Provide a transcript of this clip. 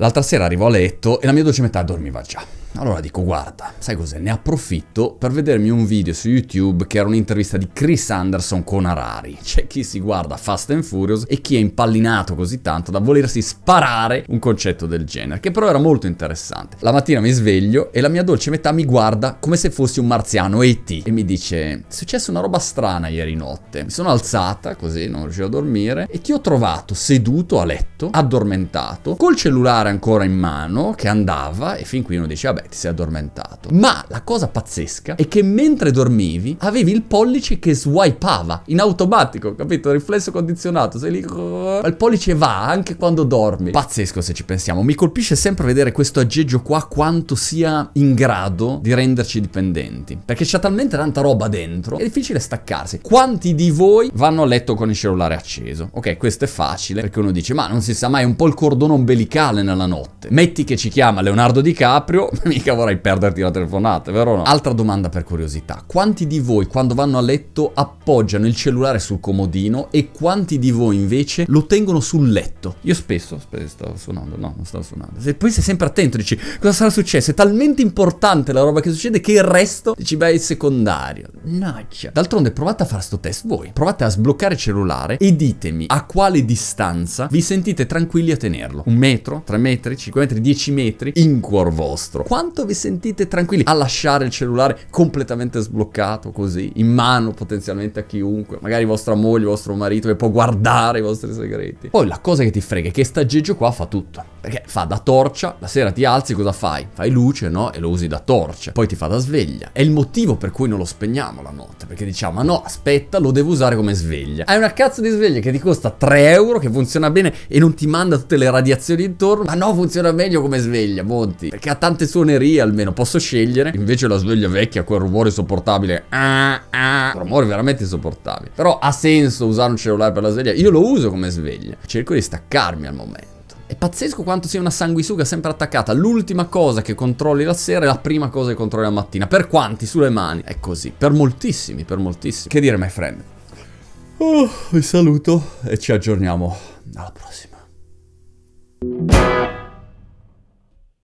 L'altra sera arrivo a letto e la mia dolce metà dormiva già. Allora dico guarda, sai cos'è? Ne approfitto per vedermi un video su YouTube che era un'intervista di Chris Anderson con Harari. C'è chi si guarda Fast and Furious e chi è impallinato così tanto da volersi sparare un concetto del genere, che però era molto interessante. La mattina mi sveglio e la mia dolce metà mi guarda come se fossi un marziano E.T. e mi dice, è successa una roba strana ieri notte. Mi sono alzata così, non riuscivo a dormire, e ti ho trovato seduto a letto, addormentato, col cellulare ancora in mano, che andava, e fin qui uno dice, vabbè, vabbè, ti sei addormentato. Ma la cosa pazzesca è che mentre dormivi avevi il pollice che swipava in automatico, capito? Riflesso condizionato, sei lì... Ma il pollice va anche quando dormi. Pazzesco se ci pensiamo. Mi colpisce sempre vedere questo aggeggio qua quanto sia in grado di renderci dipendenti. Perché c'è talmente tanta roba dentro, è difficile staccarsi. Quanti di voi vanno a letto con il cellulare acceso? Ok, questo è facile, perché uno dice, ma non si sa mai, è un po' il cordone ombelicale nella notte. Metti che ci chiama Leonardo DiCaprio, mica vorrei perderti la telefonata, vero o no? Altra domanda per curiosità. Quanti di voi quando vanno a letto appoggiano il cellulare sul comodino e quanti di voi invece lo tengono sul letto? Io spesso, spesso stavo suonando, no, non stavo suonando. Se poi sei sempre attento, dici cosa sarà successo? È talmente importante la roba che succede che il resto ci va è secondario. Naccia. Cioè. D'altronde provate a fare sto test voi. Provate a sbloccare il cellulare e ditemi a quale distanza vi sentite tranquilli a tenerlo. Un metro, tre metri, cinque metri, dieci metri in cuor vostro. Quando quanto vi sentite tranquilli a lasciare il cellulare completamente sbloccato così, in mano potenzialmente a chiunque, magari vostra moglie, vostro marito che può guardare i vostri segreti. Poi la cosa che ti frega è che sta Gigio qua fa tutto. Perché fa da torcia, la sera ti alzi, cosa fai? Fai luce, no? E lo usi da torcia. Poi ti fa da sveglia. È il motivo per cui non lo spegniamo la notte. Perché diciamo, no, aspetta, lo devo usare come sveglia. Hai una cazzo di sveglia che ti costa 3 euro, che funziona bene e non ti manda tutte le radiazioni intorno. Ma no, funziona meglio come sveglia, Monti. Perché ha tante suonerie almeno, posso scegliere. Invece la sveglia vecchia, quel rumore insopportabile. Ah, ah. Rumore veramente insopportabile. Però ha senso usare un cellulare per la sveglia. Io lo uso come sveglia. Cerco di staccarmi al momento. È pazzesco quanto sia una sanguisuga sempre attaccata. L'ultima cosa che controlli la sera è la prima cosa che controlli la mattina. Per quanti? Sulle mani. È così. Per moltissimi, per moltissimi. Che dire, my friend? Oh, vi saluto e ci aggiorniamo alla prossima.